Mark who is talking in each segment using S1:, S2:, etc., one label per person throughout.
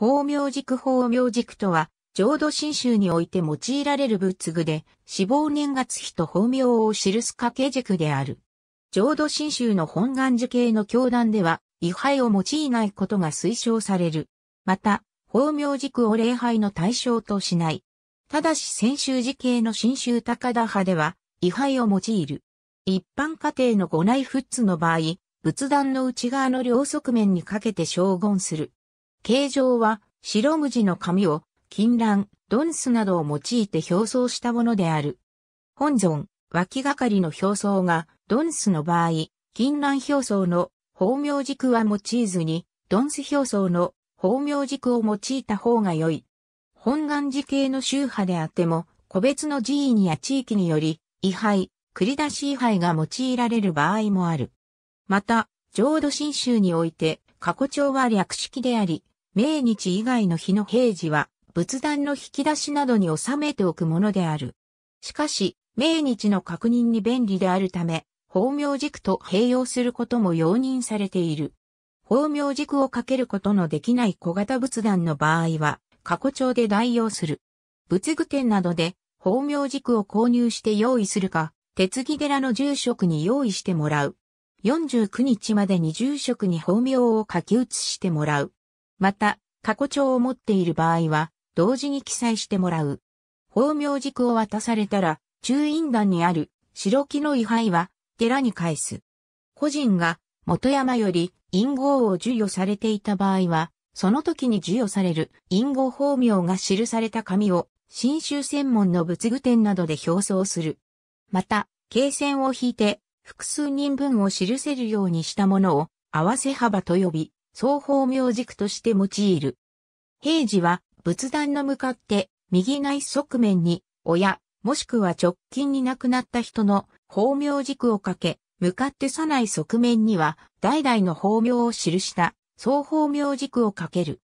S1: 法名軸法名軸とは、浄土真宗において用いられる仏具で、死亡年月日と法名を記す掛け軸である。浄土真宗の本願寺系の教団では、位牌を用いないことが推奨される。また、法名軸を礼拝の対象としない。ただし先週寺系の真州高田派では、位牌を用いる。一般家庭の五内仏の場合、仏壇の内側の両側面にかけて称言する。形状は白無地の紙を金蘭、ドンスなどを用いて表層したものである。本尊、脇がかりの表層がドンスの場合、金蘭表層の法名軸は用いずに、ドンス表層の法名軸を用いた方が良い。本願寺系の宗派であっても、個別の寺院や地域により、位牌、繰り出し位牌が用いられる場合もある。また、浄土真宗において、過去帳は略式であり、命日以外の日の平時は、仏壇の引き出しなどに収めておくものである。しかし、命日の確認に便利であるため、法名軸と併用することも容認されている。法名軸をかけることのできない小型仏壇の場合は、過去帳で代用する。仏具店などで、法名軸を購入して用意するか、鉄木寺の住職に用意してもらう。49日までに住職に法名を書き写してもらう。また、過去帳を持っている場合は、同時に記載してもらう。法名軸を渡されたら、中印団にある白木の位牌は寺に返す。個人が元山より印号を授与されていた場合は、その時に授与される印号法名が記された紙を新州専門の仏具店などで表彰する。また、経線を引いて複数人分を記せるようにしたものを合わせ幅と呼び、双方名軸として用いる。平時は仏壇の向かって右内側面に親、もしくは直近に亡くなった人の法名軸をかけ、向かってさない側面には代々の法名を記した双方名軸をかける。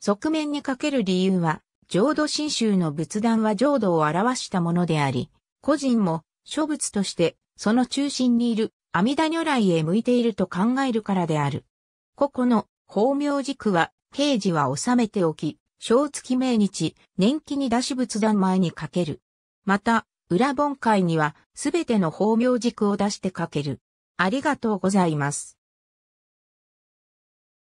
S1: 側面にかける理由は、浄土真宗の仏壇は浄土を表したものであり、個人も諸仏としてその中心にいる阿弥陀如来へ向いていると考えるからである。個々の法名軸は、刑事は収めておき、正月命日、年期に出し仏壇前にかける。また、裏本会には、すべての法名軸を出してかける。ありがとうございます。